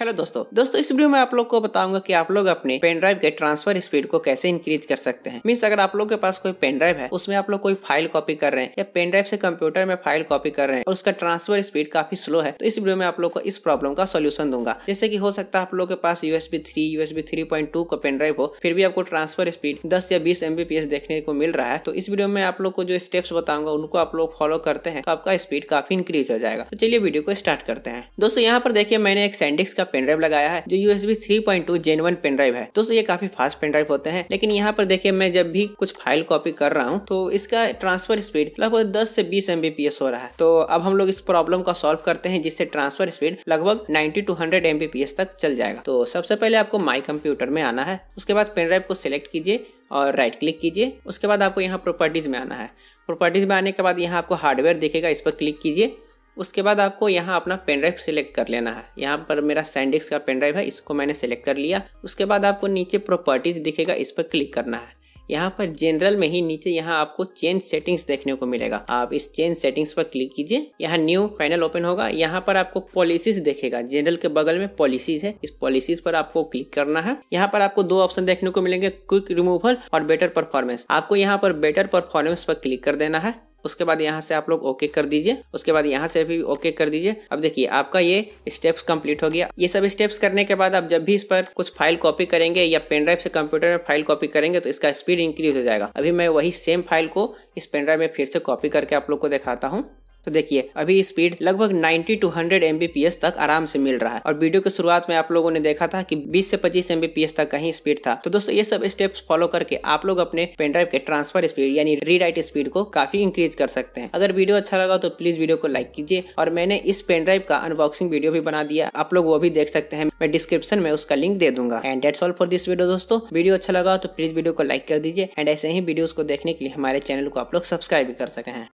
hello दोस्तों दोस्तों इस वीडियो में आप लोग को बताऊंगा कि आप लोग अपने पेन ड्राइव के ट्रांसफर स्पीड को कैसे इंक्रीज कर सकते हैं मीन्स अगर आप लोग के पास कोई पेन ड्राइव है उसमें आप लोग कोई फाइल कॉपी कर रहे हैं या पेन ड्राइव से कंप्यूटर में फाइल कॉपी कर रहे हैं और उसका ट्रांसफर स्पीड काफी स्लो है तो इस वीडियो में आप लोग को इस प्रॉब्लम का सोल्यूशन दूंगा जैसे की हो सकता है आप लोग के पास USB three USB three point two का पेन ड्राइव हो फिर भी आपको ट्रांसफर स्पीड दस या बीस एमबीपीएस देखने को मिल रहा है तो इस वीडियो में आप लोग को जो स्टेप्स बताऊंगा उनको आप लोग फॉलो करते हैं तो आपका स्पीड काफी इंक्रीज हो जाएगा तो चलिए वीडियो को स्टार्ट करते हैं दोस्तों यहाँ पर देखिए मैंने एक सेंडिक्स का पेन ड्राइव लगाया है जो USB three point two gen one pen drive है दोस्तों ये काफी फास्ट पेन ड्राइव होते हैं लेकिन यहाँ पर देखिए मैं जब भी कुछ फाइल कॉपी कर रहा हूँ तो इसका ट्रांसफर स्पीड लगभग दस से बीस एमबीपीएस हो रहा है तो अब हम लोग इस प्रॉब्लम का सॉल्व करते हैं जिससे ट्रांसफर स्पीड लगभग नाइन्टी टू हंड्रेड एमबीपीएस तक चल जाएगा तो सबसे पहले आपको माई कंप्यूटर में आना है उसके बाद पेन ड्राइव को सिलेक्ट कीजिए और राइट क्लिक कीजिए उसके बाद आपको यहाँ प्रॉपर्टीज़ में आना है प्रॉपर्टीज़ में आने के बाद यहाँ आपको हार्डवेयर देखेगा इस पर क्लिक कीजिए उसके बाद आपको यहाँ अपना पेन ड्राइव सेलेक्ट कर लेना है यहाँ पर मेरा सैंडिक्स का पेन ड्राइव है इसको मैंने सेलेक्ट कर लिया उसके बाद आपको नीचे प्रॉपर्टीज़ दिखेगा इस पर क्लिक करना है यहाँ पर जनरल में ही नीचे यहाँ आपको चेंज सेटिंग्स देखने को मिलेगा आप इस चेंज सेटिंग्स पर क्लिक कीजिए यहाँ न्यू पैनल ओपन होगा यहाँ पर आपको पॉलिसीज देखेगा जनरल के बगल में पॉलिसीज है इस पॉलिसीज पर आपको क्लिक करना है यहाँ पर आपको दो ऑप्शन देखने को मिलेंगे क्विक रिमूवल और बेटर परफॉर्मेंस आपको यहाँ पर बेटर परफॉर्मेंस पर क्लिक कर देना है उसके बाद यहाँ से आप लोग ओके कर दीजिए उसके बाद यहाँ से भी ओके कर दीजिए अब देखिए आपका ये स्टेप्स कंप्लीट हो गया ये सब स्टेप्स करने के बाद आप जब भी इस पर कुछ फाइल कॉपी करेंगे या पेन ड्राइव से कंप्यूटर में फाइल कॉपी करेंगे तो इसका स्पीड इंक्रीज हो जाएगा अभी मैं वही सेम फाइल को इस पेन ड्राइव में फिर से कॉपी करके आप लोग को दिखाता हूँ तो देखिए अभी स्पीड लगभग 90 टू 100 एमबीपीएस तक आराम से मिल रहा है और वीडियो के शुरुआत में आप लोगों ने देखा था कि 20 से 25 एमबीपीएस तक का ही स्पीड था तो दोस्तों ये सब स्टेप्स फॉलो करके आप लोग अपने पेनड्राइव के ट्रांसफर स्पीड यानी रीडाइट स्पीड को काफी इंक्रीज कर सकते हैं अगर वीडियो अच्छा लगा तो प्लीज वीडियो को लाइक कीजिए और मैंने इस पेनड्राइव का अनबॉक्सिंग वीडियो भी बना दिया आप लोग वो भी देख सकते हैं मैं डिस्क्रिप्शन में उसका लिंक दे दूंगा and that's all for this video दोस्तों वीडियो अच्छा लगा तो प्लीज वीडियो को लाइक कर दीजिए एंड ऐसे ही वीडियो को देखने के लिए हमारे चैनल को आप लोग सब्सक्राइब भी कर सकते हैं